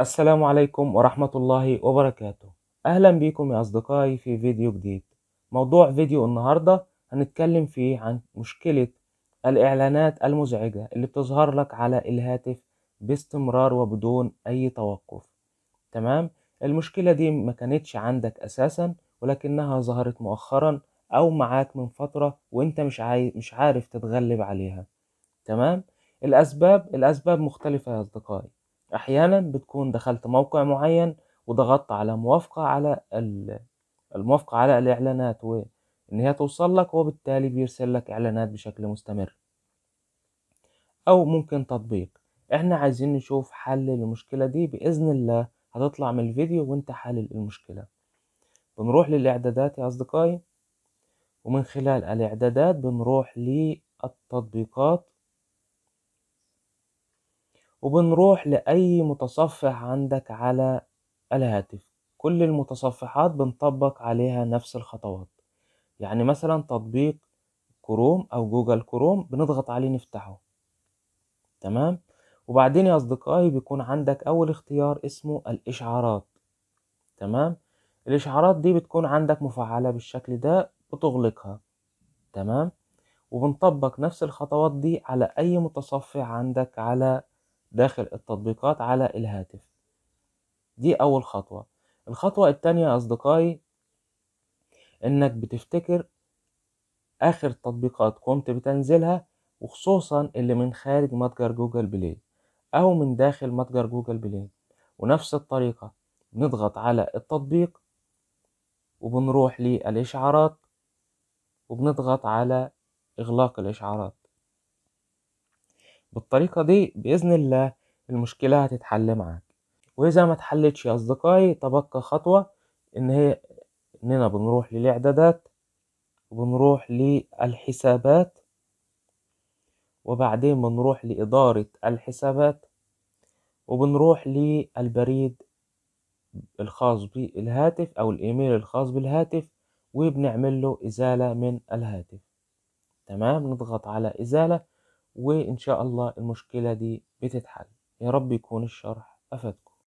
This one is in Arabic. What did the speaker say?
السلام عليكم ورحمة الله وبركاته أهلا بكم يا أصدقائي في فيديو جديد موضوع فيديو النهاردة هنتكلم فيه عن مشكلة الإعلانات المزعجة اللي بتظهر لك على الهاتف باستمرار وبدون أي توقف تمام المشكلة دي ما كانتش عندك أساسا ولكنها ظهرت مؤخرا أو معاك من فترة وأنت مش, عاي... مش عارف تتغلب عليها تمام الأسباب الأسباب مختلفة يا أصدقائي أحيانا بتكون دخلت موقع معين وضغطت على موافقة على الموافقة على الإعلانات وإن هي توصل لك وبالتالي بيرسل لك إعلانات بشكل مستمر أو ممكن تطبيق إحنا عايزين نشوف حل للمشكلة دي بإذن الله هتطلع من الفيديو وإنت حلل المشكلة بنروح للإعدادات يا أصدقائي ومن خلال الإعدادات بنروح للتطبيقات وبنروح لأي متصفح عندك على الهاتف كل المتصفحات بنطبق عليها نفس الخطوات يعني مثلا تطبيق كروم أو جوجل كروم بنضغط عليه نفتحه تمام وبعدين يا أصدقائي بيكون عندك أول اختيار اسمه الإشعارات تمام الإشعارات دي بتكون عندك مفعلة بالشكل ده بتغلقها تمام وبنطبق نفس الخطوات دي على أي متصفح عندك على داخل التطبيقات على الهاتف دي أول خطوة الخطوة التانية يا أصدقائي إنك بتفتكر آخر تطبيقات قمت بتنزلها وخصوصا اللي من خارج متجر جوجل بلاي أو من داخل متجر جوجل بلاي ونفس الطريقة نضغط على التطبيق وبنروح للإشعارات وبنضغط على إغلاق الإشعارات بالطريقة دي بإذن الله المشكلة هتتحل معاك وإذا ما تحلتش يا أصدقائي تبقى خطوة إن هي إننا بنروح للإعدادات وبنروح للحسابات وبعدين بنروح لإدارة الحسابات وبنروح للبريد الخاص بالهاتف أو الإيميل الخاص بالهاتف وبنعمل له إزالة من الهاتف تمام نضغط على إزالة وإن شاء الله المشكلة دي بتتحل يا رب يكون الشرح أفادكم